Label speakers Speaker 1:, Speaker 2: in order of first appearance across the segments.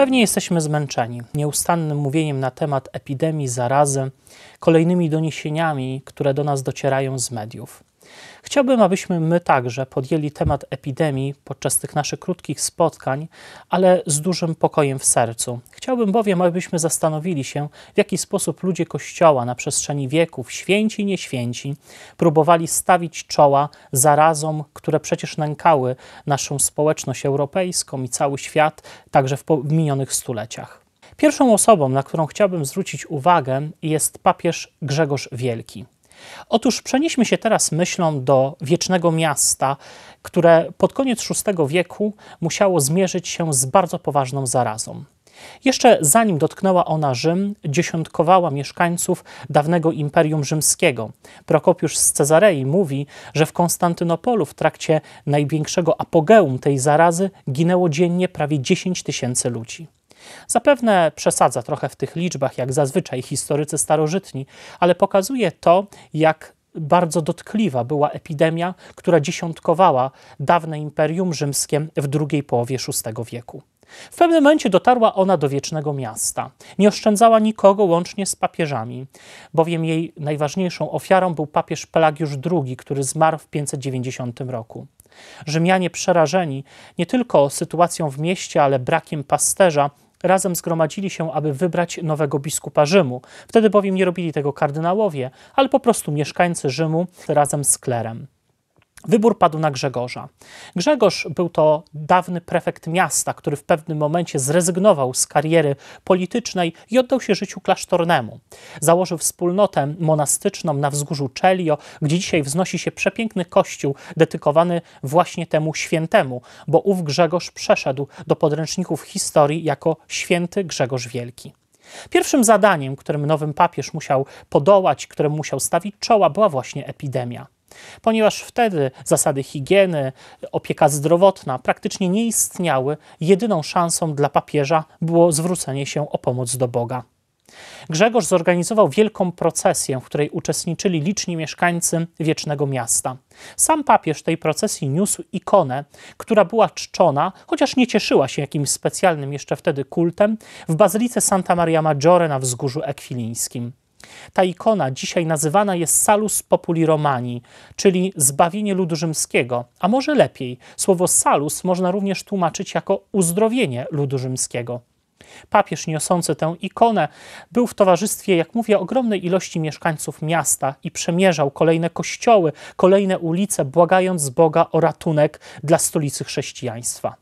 Speaker 1: Pewnie jesteśmy zmęczeni nieustannym mówieniem na temat epidemii zarazy, kolejnymi doniesieniami, które do nas docierają z mediów. Chciałbym, abyśmy my także podjęli temat epidemii podczas tych naszych krótkich spotkań, ale z dużym pokojem w sercu. Chciałbym bowiem, abyśmy zastanowili się, w jaki sposób ludzie Kościoła na przestrzeni wieków, święci i nieświęci, próbowali stawić czoła zarazom, które przecież nękały naszą społeczność europejską i cały świat, także w minionych stuleciach. Pierwszą osobą, na którą chciałbym zwrócić uwagę, jest papież Grzegorz Wielki. Otóż przenieśmy się teraz myślą do wiecznego miasta, które pod koniec VI wieku musiało zmierzyć się z bardzo poważną zarazą. Jeszcze zanim dotknęła ona Rzym, dziesiątkowała mieszkańców dawnego Imperium Rzymskiego. Prokopiusz z Cezarei mówi, że w Konstantynopolu w trakcie największego apogeum tej zarazy ginęło dziennie prawie 10 tysięcy ludzi. Zapewne przesadza trochę w tych liczbach, jak zazwyczaj historycy starożytni, ale pokazuje to, jak bardzo dotkliwa była epidemia, która dziesiątkowała dawne Imperium Rzymskie w drugiej połowie VI wieku. W pewnym momencie dotarła ona do wiecznego miasta. Nie oszczędzała nikogo łącznie z papieżami, bowiem jej najważniejszą ofiarą był papież Pelagiusz II, który zmarł w 590 roku. Rzymianie przerażeni nie tylko sytuacją w mieście, ale brakiem pasterza, razem zgromadzili się, aby wybrać nowego biskupa Rzymu. Wtedy bowiem nie robili tego kardynałowie, ale po prostu mieszkańcy Rzymu razem z klerem. Wybór padł na Grzegorza. Grzegorz był to dawny prefekt miasta, który w pewnym momencie zrezygnował z kariery politycznej i oddał się życiu klasztornemu. Założył wspólnotę monastyczną na wzgórzu Czelio, gdzie dzisiaj wznosi się przepiękny kościół dedykowany właśnie temu świętemu, bo ów Grzegorz przeszedł do podręczników historii jako święty Grzegorz Wielki. Pierwszym zadaniem, którym nowym papież musiał podołać, którym musiał stawić czoła, była właśnie epidemia. Ponieważ wtedy zasady higieny, opieka zdrowotna praktycznie nie istniały, jedyną szansą dla papieża było zwrócenie się o pomoc do Boga. Grzegorz zorganizował wielką procesję, w której uczestniczyli liczni mieszkańcy wiecznego miasta. Sam papież tej procesji niósł ikonę, która była czczona, chociaż nie cieszyła się jakimś specjalnym jeszcze wtedy kultem, w bazylice Santa Maria Maggiore na wzgórzu ekwilińskim. Ta ikona dzisiaj nazywana jest Salus Populi Romani, czyli zbawienie ludu rzymskiego, a może lepiej, słowo salus można również tłumaczyć jako uzdrowienie ludu rzymskiego. Papież niosący tę ikonę był w towarzystwie, jak mówię, ogromnej ilości mieszkańców miasta i przemierzał kolejne kościoły, kolejne ulice, błagając z Boga o ratunek dla stolicy chrześcijaństwa.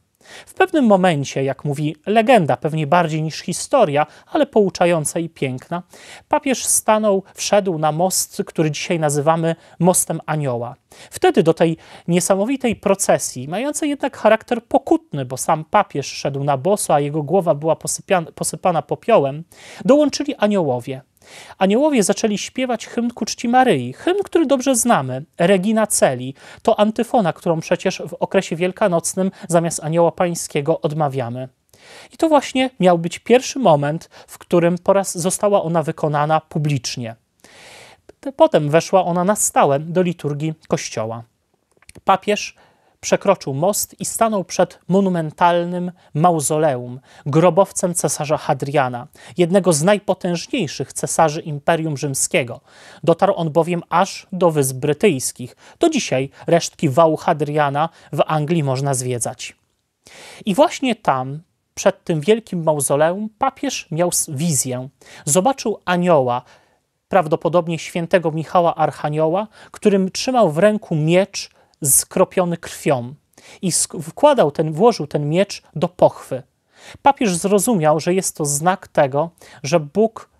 Speaker 1: W pewnym momencie, jak mówi legenda, pewnie bardziej niż historia, ale pouczająca i piękna, papież stanął, wszedł na most, który dzisiaj nazywamy Mostem Anioła. Wtedy do tej niesamowitej procesji, mającej jednak charakter pokutny, bo sam papież szedł na boso, a jego głowa była posypana popiołem, dołączyli aniołowie. Aniołowie zaczęli śpiewać hymn ku czci Maryi, hymn, który dobrze znamy, Regina Celi. To antyfona, którą przecież w okresie wielkanocnym zamiast Anioła Pańskiego odmawiamy. I to właśnie miał być pierwszy moment, w którym po raz została ona wykonana publicznie. Potem weszła ona na stałe do liturgii Kościoła. Papież przekroczył most i stanął przed monumentalnym mauzoleum, grobowcem cesarza Hadriana, jednego z najpotężniejszych cesarzy Imperium Rzymskiego. Dotarł on bowiem aż do Wysp Brytyjskich. Do dzisiaj resztki wału Hadriana w Anglii można zwiedzać. I właśnie tam, przed tym wielkim mauzoleum, papież miał wizję. Zobaczył anioła, prawdopodobnie świętego Michała Archanioła, którym trzymał w ręku miecz skropiony krwią i wkładał ten, włożył ten miecz do pochwy. Papież zrozumiał, że jest to znak tego, że Bóg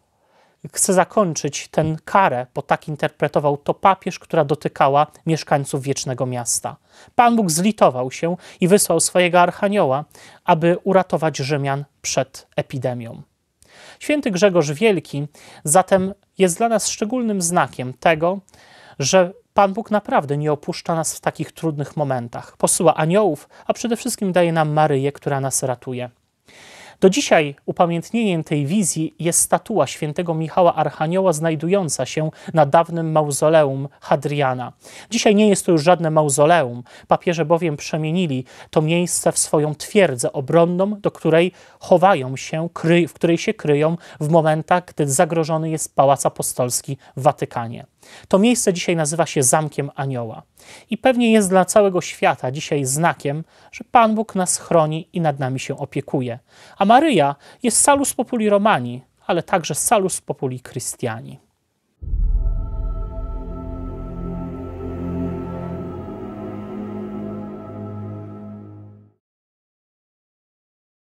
Speaker 1: chce zakończyć tę karę, bo tak interpretował to papież, która dotykała mieszkańców wiecznego miasta. Pan Bóg zlitował się i wysłał swojego archanioła, aby uratować Rzymian przed epidemią. Święty Grzegorz Wielki zatem jest dla nas szczególnym znakiem tego, że Pan Bóg naprawdę nie opuszcza nas w takich trudnych momentach. Posyła aniołów, a przede wszystkim daje nam Maryję, która nas ratuje. Do dzisiaj upamiętnieniem tej wizji jest statua świętego Michała Archanioła znajdująca się na dawnym mauzoleum Hadriana. Dzisiaj nie jest to już żadne mauzoleum. Papieże bowiem przemienili to miejsce w swoją twierdzę obronną, do której chowają się, w której się kryją w momentach, gdy zagrożony jest Pałac Apostolski w Watykanie. To miejsce dzisiaj nazywa się Zamkiem Anioła i pewnie jest dla całego świata dzisiaj znakiem, że Pan Bóg nas chroni i nad nami się opiekuje. A Maryja jest salus populi Romani, ale także salus populi Christiani.